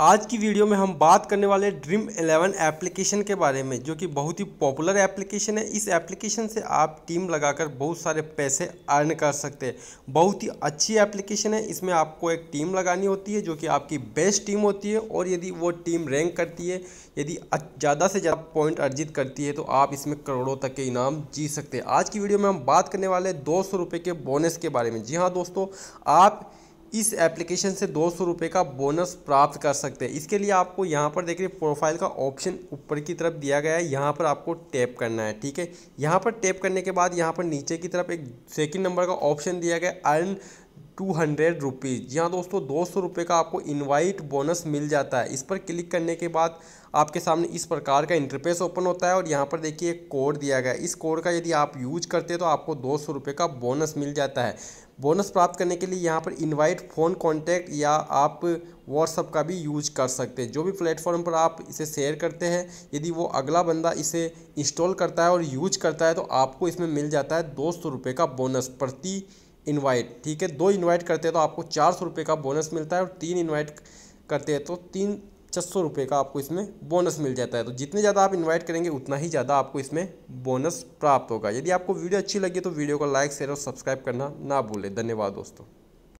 आज की वीडियो में हम बात करने वाले ड्रीम एलेवन एप्लीकेशन के बारे में जो कि बहुत ही पॉपुलर एप्लीकेशन है इस एप्लीकेशन से आप टीम लगाकर बहुत सारे पैसे अर्न कर सकते हैं बहुत ही अच्छी एप्लीकेशन है इसमें आपको एक टीम लगानी होती है जो कि आपकी बेस्ट टीम होती है और यदि वो टीम रैंक करती है यदि ज़्यादा से ज़्यादा पॉइंट अर्जित करती है तो आप इसमें करोड़ों तक के इनाम जीत सकते हैं आज की वीडियो में हम बात करने वाले दो के बोनस के बारे में जी हाँ दोस्तों आप इस एप्लीकेशन से दो सौ रुपये का बोनस प्राप्त कर सकते हैं इसके लिए आपको यहाँ पर देख रहे प्रोफाइल का ऑप्शन ऊपर की तरफ दिया गया है यहाँ पर आपको टैप करना है ठीक है यहाँ पर टैप करने के बाद यहाँ पर नीचे की तरफ एक सेकेंड नंबर का ऑप्शन दिया गया अर्न टू हंड्रेड रुपीज़ यहाँ दोस्तों दो सौ रुपये का आपको इनवाइट बोनस मिल जाता है इस पर क्लिक करने के बाद आपके सामने इस प्रकार का इंटरफेस ओपन होता है और यहाँ पर देखिए एक कोड दिया गया इस कोड का यदि आप यूज करते हैं तो आपको दो सौ रुपये का बोनस मिल जाता है बोनस प्राप्त करने के लिए यहाँ पर इनवाइट फ़ोन कॉन्टैक्ट या आप व्हाट्सअप का भी यूज कर सकते हैं जो भी प्लेटफॉर्म पर आप इसे शेयर करते हैं यदि वो अगला बंदा इसे इंस्टॉल करता है और यूज करता है तो आपको इसमें मिल जाता है दो सौ रुपये का बोनस प्रति इनवाइट ठीक है दो इनवाइट करते हैं तो आपको चार सौ रुपये का बोनस मिलता है और तीन इनवाइट करते हैं तो तीन छः सौ रुपये का आपको इसमें बोनस मिल जाता है तो जितने ज़्यादा आप इनवाइट करेंगे उतना ही ज़्यादा आपको इसमें बोनस प्राप्त होगा यदि आपको वीडियो अच्छी लगी तो वीडियो को लाइक शेयर और सब्सक्राइब करना ना भूलें धन्यवाद दोस्तों